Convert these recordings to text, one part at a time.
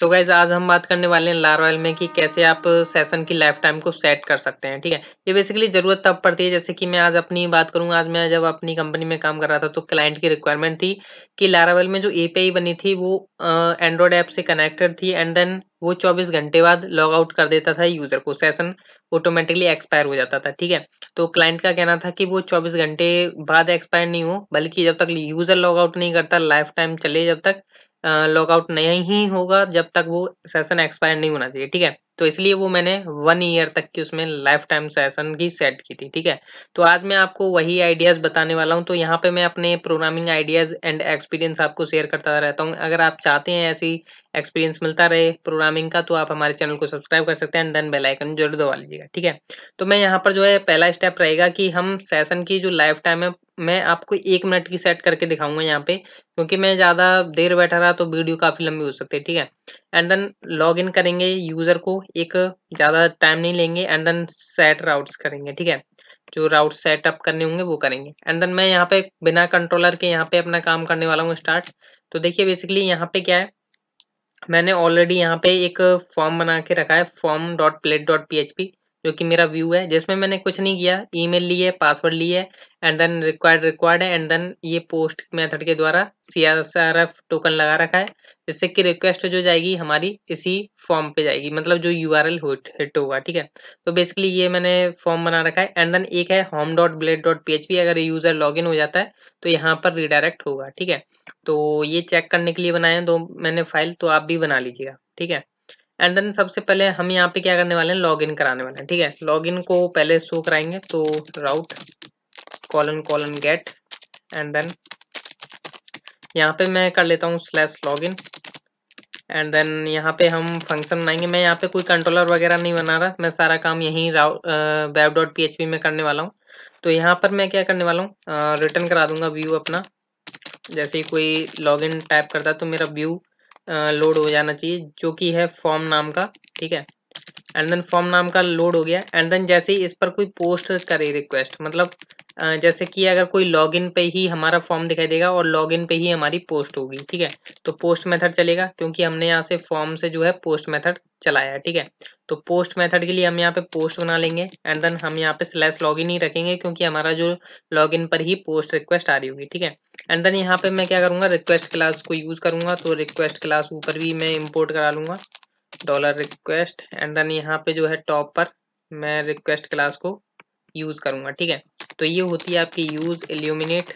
तो गैज आज हम बात करने वाले हैं लारवेल में कि कैसे आप सेशन की लाइफ टाइम को सेट कर सकते हैं ठीक है ये बेसिकली जरूरत तब पड़ती है जैसे कि मैं आज अपनी बात करूंगा आज मैं जब अपनी कंपनी में काम कर रहा था तो क्लाइंट की रिक्वायरमेंट थी कि लारावेल में जो एपीआई बनी थी वो एंड्रॉयड ऐप से कनेक्टेड थी एंड देन वो चौबीस घंटे बाद लॉग आउट कर देता था यूजर को सेशन ऑटोमेटिकली एक्सपायर हो जाता था ठीक है तो क्लाइंट का कहना था कि वो चौबीस घंटे बाद एक्सपायर नहीं हो बल्कि जब तक यूजर लॉग आउट नहीं करता लाइफ टाइम चले जब तक लॉगआउट नहीं होगा जब तक वो सेशन एक्सपायर नहीं होना चाहिए ठीक है तो इसलिए वो मैंने वन ईयर तक की उसमें लाइफ टाइम सेशन की सेट की थी ठीक है तो आज मैं आपको वही आइडियाज बताने वाला हूँ तो यहाँ पे मैं अपने प्रोग्रामिंग आइडियाज एंड एक्सपीरियंस आपको शेयर करता रहता हूँ अगर आप चाहते हैं ऐसी एक्सपीरियंस मिलता रहे प्रोग्रामिंग का तो आप हमारे चैनल को सब्सक्राइब कर सकते हैं एंड देन जरूर दबा लीजिएगा ठीक है तो मैं यहाँ पर जो है पहला स्टेप रहेगा कि हम सेशन की जो लाइफ टाइम है मैं आपको एक मिनट की सेट करके दिखाऊंगा यहाँ पे क्योंकि मैं ज़्यादा देर बैठा रहा तो वीडियो काफ़ी लंबी हो सकती है ठीक है एंड देन लॉग इन करेंगे यूजर को एक ज़्यादा टाइम नहीं लेंगे एंड देन सेट राउट्स करेंगे ठीक है जो राउट सेटअप करने होंगे वो करेंगे एंड देन मैं यहाँ पे बिना कंट्रोलर के यहाँ पे अपना काम करने वाला हूँ स्टार्ट तो देखिए बेसिकली यहाँ पे क्या है मैंने ऑलरेडी यहाँ पे एक फॉर्म बना के रखा है form dot blade dot P H P जो कि मेरा व्यू है जिसमें मैंने कुछ नहीं किया ईमेल लिए है पासवर्ड ली है एंड देन रिक्वायर्ड रिक्वायर्ड है एंड देन ये पोस्ट मेथड के द्वारा सी टोकन लगा रखा है जिससे कि रिक्वेस्ट जो जाएगी हमारी इसी फॉर्म पे जाएगी मतलब जो यू आर एल हिट होगा ठीक है तो बेसिकली ये मैंने फॉर्म बना रखा है एंड देन एक है home dot blade dot P H P अगर यूजर लॉग इन हो जाता है तो यहाँ पर रिडायरेक्ट होगा ठीक है तो ये चेक करने के लिए बनाए दो तो मैंने फाइल तो आप भी बना लीजिएगा ठीक है एंड देन सबसे पहले हम यहाँ पे क्या करने वाले हैं लॉगिन कराने वाले हैं ठीक है लॉगिन को पहले शो कराएंगे तो route colon colon get and then यहाँ पे मैं कर लेता हूँ स्लैश लॉगिन एंड देन यहाँ पे हम फंक्शन बनाएंगे मैं यहाँ पे कोई कंट्रोलर वगैरह नहीं बना रहा मैं सारा काम यहीं वेब डॉट पी में करने वाला हूँ तो यहाँ पर मैं क्या करने वाला हूँ रिटर्न करा दूंगा व्यू अपना जैसे कोई लॉगिन टाइप करता है तो मेरा व्यू लोड हो जाना चाहिए जो कि है फॉर्म नाम का ठीक है एंड देन फॉर्म नाम का लोड हो गया एंड देन जैसे ही इस पर कोई पोस्ट करे रिक्वेस्ट मतलब जैसे कि अगर कोई लॉगिन पे ही हमारा फॉर्म दिखाई देगा और लॉगिन पे ही हमारी पोस्ट होगी ठीक है तो पोस्ट मेथड चलेगा क्योंकि हमने यहाँ से फॉर्म से जो है पोस्ट मेथड चलाया ठीक है तो पोस्ट मेथड के लिए हम यहाँ पे पोस्ट बना लेंगे एंड देन हम यहाँ पे स्लैश लॉगिन ही रखेंगे क्योंकि हमारा जो लॉगिन पर ही पोस्ट रिक्वेस्ट आ रही होगी ठीक है एंड देन यहाँ पे मैं क्या करूँगा रिक्वेस्ट क्लास को यूज़ करूंगा तो रिक्वेस्ट क्लास ऊपर भी मैं इम्पोर्ट करा लूंगा डॉलर रिक्वेस्ट एंड देन यहाँ पे जो है टॉप पर मैं रिक्वेस्ट क्लास को यूज करूंगा ठीक है तो ये होती है आपकी use illuminate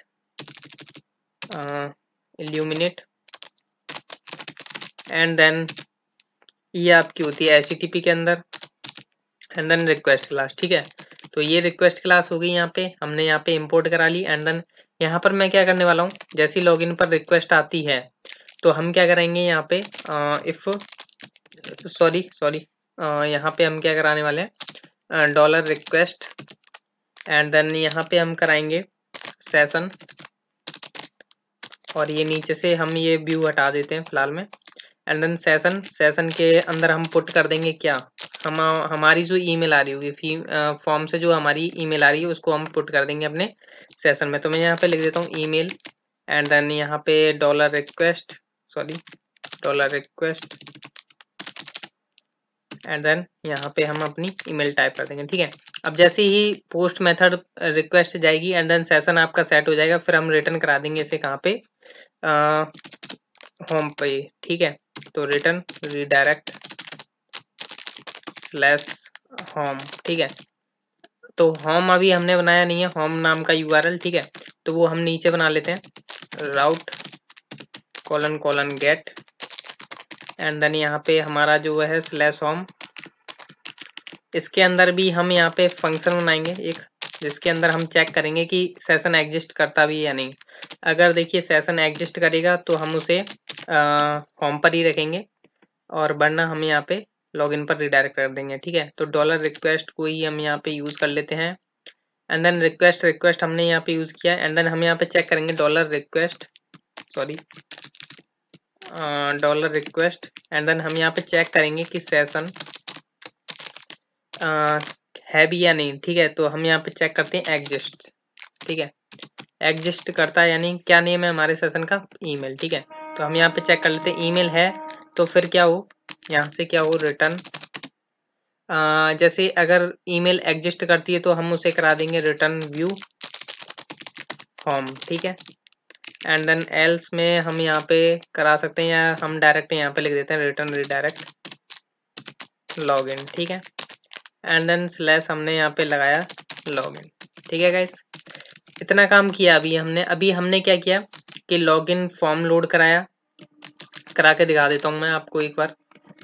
illuminate and then ये आपकी होती है एच के अंदर एंड देन रिक्वेस्ट क्लास ठीक है तो ये रिक्वेस्ट क्लास हो गई यहाँ पे हमने यहाँ पे इंपोर्ट करा ली एंड देन यहाँ पर मैं क्या करने वाला हूँ लॉग लॉगिन पर रिक्वेस्ट आती है तो हम क्या करेंगे यहाँ पे इफ सॉरी सॉरी यहाँ पे हम क्या कराने वाले हैं डॉलर रिक्वेस्ट एंड देन यहाँ पे हम कराएंगे सेशन और ये नीचे से हम ये व्यू हटा देते हैं फिलहाल में एंड देन सेशन सेशन के अंदर हम पुट कर देंगे क्या हम हमारी जो ईमेल आ रही होगी फी फॉर्म से जो हमारी ईमेल आ रही है उसको हम पुट कर देंगे अपने सेशन में तो मैं यहाँ पे लिख देता हूँ ईमेल एंड देन यहाँ पे dollar request sorry dollar request and then यहाँ पे हम अपनी ईमेल टाइप कर देंगे ठीक है अब जैसे ही पोस्ट मेथड रिक्वेस्ट जाएगी एंड देन सेशन आपका सेट हो जाएगा फिर हम रिटर्न करा देंगे इसे कहाँ पे होम पे ठीक है तो रिटर्न रिडायरेक्ट स्लैश होम ठीक है तो होम अभी हमने बनाया नहीं है होम नाम का एल ठीक है तो वो हम नीचे बना लेते हैं route colon colon get and then यहाँ पे हमारा जो है स्लैश होम इसके अंदर भी हम यहाँ पे फंक्शन बनाएंगे एक जिसके अंदर हम चेक करेंगे कि सेशन एग्जिस्ट करता भी या नहीं अगर देखिए सेशन एग्जिस्ट करेगा तो हम उसे फॉर्म पर ही रखेंगे और वरना हम यहाँ पे लॉगिन पर रिडायरेक्ट कर देंगे ठीक है तो डॉलर रिक्वेस्ट को ही हम यहाँ पे यूज़ कर लेते हैं एंड देन रिक्वेस्ट रिक्वेस्ट हमने यहाँ पे यूज़ किया एंड देन हम यहाँ पे चेक करेंगे dollar request sorry dollar request and then हम यहाँ पे चेक करेंगे कि सेशन आ, है भी या नहीं ठीक है तो हम यहाँ पे चेक करते हैं एग्जिस्ट ठीक है एग्जिस्ट करता है यानी क्या नेम है हमारे सेशन का ईमेल ठीक है तो हम यहाँ पे चेक कर लेते हैं ईमेल है तो फिर क्या हो यहाँ से क्या हो रिटर्न जैसे अगर ईमेल एग्जिस्ट करती है तो हम उसे करा देंगे रिटर्न व्यू फॉर्म ठीक है एंड देन एल्स में हम यहाँ पे करा सकते हैं या हम डायरेक्ट यहाँ पे लिख देते हैं रिटर्न लॉग इन ठीक है एंड देन स्लैश हमने यहाँ पे लगाया लॉगिन ठीक है गाइस इतना काम किया अभी हमने अभी हमने क्या किया कि लॉगिन फॉर्म लोड कराया करा के दिखा देता हूँ मैं आपको एक बार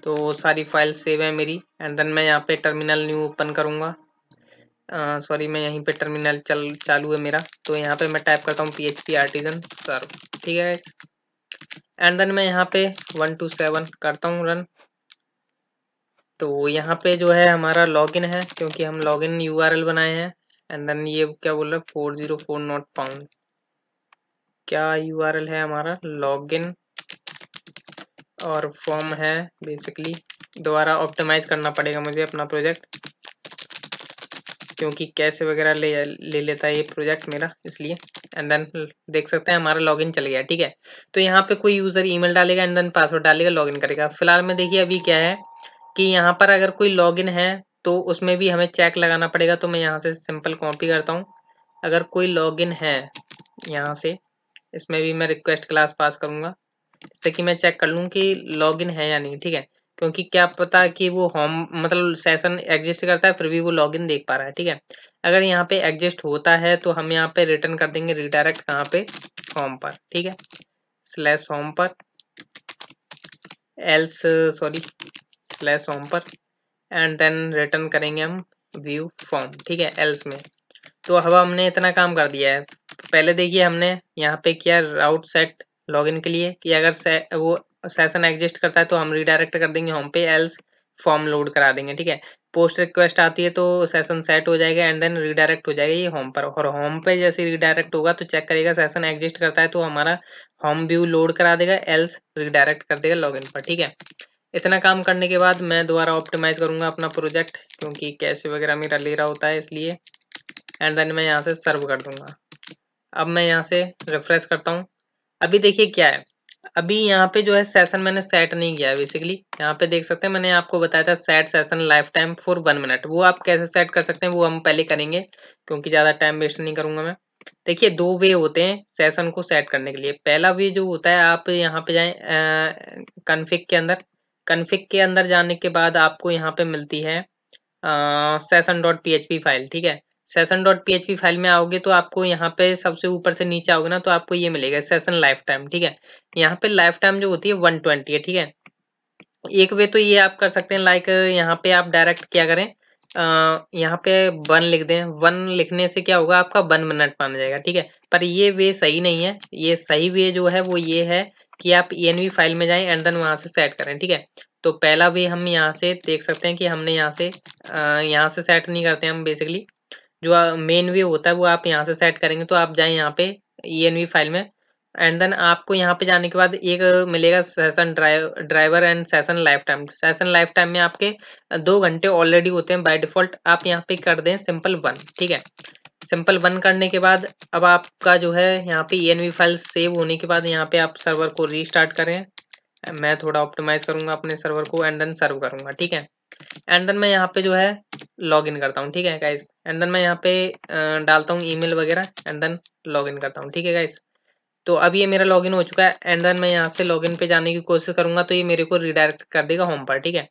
तो सारी फाइल सेव है मेरी एंड देन मैं यहाँ पे टर्मिनल न्यू ओपन करूँगा सॉरी मैं यहीं पे टर्मिनल चल चालू है मेरा तो यहाँ पे मैं टाइप करता हूँ P H P artisan serve ठीक है एंड देन मैं यहाँ पे वन टू सेवन करता हूँ रन तो यहाँ पे जो है हमारा लॉगिन है क्योंकि हम लॉगिन यूआरएल बनाए हैं एंड देन ये क्या बोल रहा है four zero four not found क्या यूआरएल है हमारा लॉगिन और फॉर्म है बेसिकली दोबारा ऑप्टिमाइज करना पड़ेगा मुझे अपना प्रोजेक्ट क्योंकि कैसे वगैरह ले ले लेता है ये प्रोजेक्ट मेरा इसलिए एंड देन देख सकते हैं हमारा लॉगिन चल गया ठीक है तो यहाँ पे कोई यूज़र ईमेल डालेगा एंड देन पासवर्ड डालेगा लॉगिन करेगा फिलहाल में देखिए अभी क्या है कि यहाँ पर अगर कोई लॉगिन है तो उसमें भी हमें चेक लगाना पड़ेगा तो मैं यहाँ से सिंपल कॉपी करता हूँ अगर कोई लॉगिन है यहाँ से इसमें भी मैं रिक्वेस्ट क्लास पास करूंगा इससे कि मैं चेक कर लूँ कि लॉगिन है या नहीं ठीक है क्योंकि क्या पता कि वो होम मतलब सेशन एग्जिस्ट करता है फिर भी वो लॉगिन देख पा रहा है ठीक है अगर यहाँ पे एग्जिस्ट होता है तो हम यहाँ पे रिटर्न कर देंगे रिडायरेक्ट कहाँ पे होम पर ठीक है स्लैश होम पर एल्स सॉरी स्लैश फॉर्म पर एंड देन रिटर्न करेंगे हम व्यू फॉर्म ठीक है एल्स में तो अब हमने इतना काम कर दिया है पहले देखिए हमने यहाँ पे किया राउट सेट लॉगिन के लिए कि अगर से, वो सेशन एग्जिस्ट करता है तो हम रिडायरेक्ट कर देंगे होम पे एल्स फॉर्म लोड करा देंगे ठीक है पोस्ट रिक्वेस्ट आती है तो सेशन सेट हो जाएगा एंड देन रिडायरेक्ट हो जाएगा ये होम पर और होम पे जैसे रिडायरेक्ट होगा तो चेक करेगा सेशन एग्जिस्ट करता है तो हमारा होम व्यू लोड करा देगा एल्स रिडायरेक्ट कर देगा लॉगिन पर ठीक है इतना काम करने के बाद मैं दोबारा ऑप्टिमाइज करूंगा अपना प्रोजेक्ट क्योंकि कैसे वगैरह मेरा ले रहा होता है इसलिए एंड देन मैं यहाँ से सर्व कर दूंगा अब मैं यहाँ से रिफ्रेश करता हूँ अभी देखिए क्या है अभी यहाँ पे जो है सेशन मैंने सेट नहीं किया है बेसिकली यहाँ पे देख सकते हैं मैंने आपको बताया था set session life time for one minute वो आप कैसे सेट कर सकते हैं वो हम पहले करेंगे क्योंकि ज़्यादा टाइम वेस्ट नहीं करूँगा मैं देखिए दो वे होते हैं सेशन को सेट करने के लिए पहला वे जो होता है आप यहाँ पे जाए कन्फिक के अंदर कन्फिक के अंदर जाने के बाद आपको यहाँ पे मिलती है सेशन डॉट पी फाइल ठीक है सेशन डॉट पी फाइल में आओगे तो आपको यहाँ पे सबसे ऊपर से नीचे आओगे ना तो आपको ये मिलेगा सेशन लाइफ टाइम ठीक है यहाँ पे लाइफ टाइम जो होती है वन ट्वेंटी है ठीक है एक वे तो ये आप कर सकते हैं लाइक यहाँ पे आप डायरेक्ट क्या करें यहाँ पे वन लिख दें वन लिखने से क्या होगा आपका वन मिनट माना जाएगा ठीक है पर ये वे सही नहीं है ये सही वे जो है वो ये है कि आप ई e फाइल में जाएं एंड देन वहां से सेट करें ठीक है तो पहला वे हम यहाँ से देख सकते हैं कि हमने यहाँ से यहाँ से सेट नहीं करते हम बेसिकली जो मेन वे होता है वो आप यहाँ से सेट करेंगे तो आप जाएं यहाँ पे ई e फाइल में एंड देन आपको यहाँ पे जाने के बाद एक मिलेगा session drive driver and session life time session life time में आपके दो घंटे ऑलरेडी होते हैं बाय डिफॉल्ट आप यहाँ पे कर दें सिंपल वन ठीक है सिंपल बन करने के बाद अब आपका जो है यहाँ पे ई e फाइल सेव होने के बाद यहाँ पे आप सर्वर को रीस्टार्ट करें मैं थोड़ा ऑप्टिमाइज करूंगा अपने सर्वर को एंड देन सर्व करूंगा ठीक है एंड देन मैं यहाँ पे जो है लॉग इन करता हूँ ठीक है गाइस एंड देन मैं यहाँ पे डालता हूँ ईमेल वगैरह एंड देन लॉग इन करता हूँ ठीक है गाइस तो अब ये मेरा लॉगिन हो चुका है एंड देन मैं यहाँ से लॉगिन पे जाने की कोशिश करूंगा तो ये मेरे को रिडायरेक्ट कर देगा होम पर ठीक है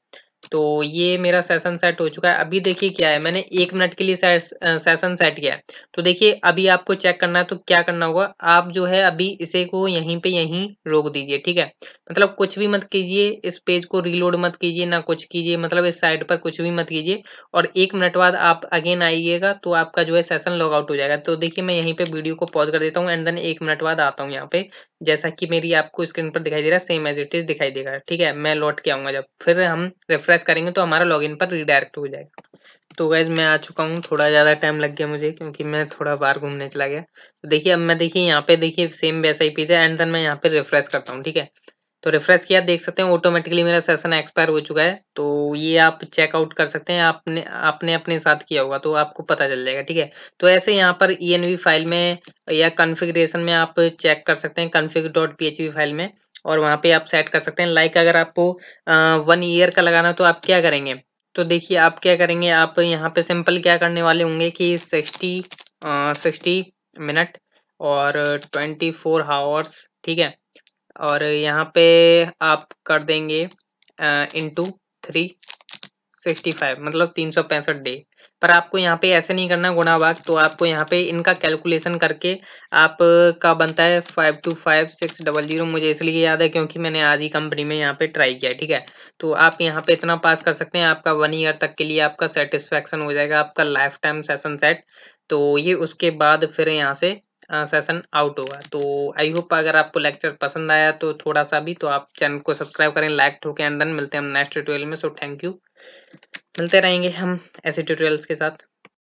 तो ये मेरा सेशन सेट हो चुका है अभी देखिए क्या है मैंने एक मिनट के लिए सेशन सेट किया है तो देखिए अभी आपको चेक करना है तो क्या करना होगा आप जो है अभी इसे को यहीं पे यहीं रोक दीजिए ठीक है मतलब कुछ भी मत कीजिए इस पेज को रीलोड मत कीजिए ना कुछ कीजिए मतलब इस साइड पर कुछ भी मत कीजिए और एक मिनट बाद आप अगेन आइएगा तो आपका जो है सेशन लॉग आउट हो जाएगा तो देखिए मैं यहीं पर वीडियो को पॉज कर देता हूँ एंड देन एक मिनट बाद आता हूँ यहाँ पे जैसा कि मेरी आपको स्क्रीन पर दिखाई दे रहा है सेम एज इट इज दिखाई देगा ठीक है मैं लौट के आऊंगा जब फिर हम रिफ्रेश प्रेस करेंगे तो हमारा लॉगिन पर रिडायरेक्ट हो जाएगा तो गैज मैं आ चुका हूँ थोड़ा ज़्यादा टाइम लग गया मुझे क्योंकि मैं थोड़ा बाहर घूमने चला गया तो देखिए अब मैं देखिए यहाँ पे देखिए सेम वैसा ही पेज है एंड देन मैं यहाँ पे रिफ्रेश करता हूँ ठीक है तो रिफ्रेश किया देख सकते हैं ऑटोमेटिकली मेरा सेशन एक्सपायर हो चुका है तो ये आप चेकआउट कर सकते हैं आपने आपने अपने साथ किया होगा तो आपको पता चल जाएगा ठीक है तो ऐसे यहाँ पर ई e फाइल में या कन्फिग्रेशन में आप चेक कर सकते हैं कन्फिग डॉट फाइल में और वहाँ पे आप सेट कर सकते हैं लाइक अगर आपको वन ईयर का लगाना तो आप क्या करेंगे तो देखिए आप क्या करेंगे आप यहाँ पे सिंपल क्या करने वाले होंगे कि सिक्सटी सिक्सटी मिनट और ट्वेंटी फोर हावर्स ठीक है और यहाँ पे आप कर देंगे इंटू थ्री सिक्सटी फाइव मतलब तीन सौ पैंसठ डे पर आपको यहाँ पे ऐसे नहीं करना गुना भाग तो आपको यहाँ पे इनका कैलकुलेशन करके आप का बनता है five two five six double zero मुझे इसलिए याद है क्योंकि मैंने आज ही कंपनी में यहाँ पे ट्राई किया ठीक है तो आप यहाँ पे इतना पास कर सकते हैं आपका वन ईयर तक के लिए आपका सेटिस्फेक्शन हो जाएगा आपका लाइफ टाइम सेशन सेट तो ये उसके बाद फिर यहाँ से सेशन आउट होगा तो आई होप अगर आपको लेक्चर पसंद आया तो थोड़ा सा भी तो आप चैनल को सब्सक्राइब करें लाइक ठोके एंड देन मिलते हैं हम नेक्स्ट ट्यूटोरियल में सो थैंक यू मिलते रहेंगे हम ऐसे ट्यूटोरियल्स के साथ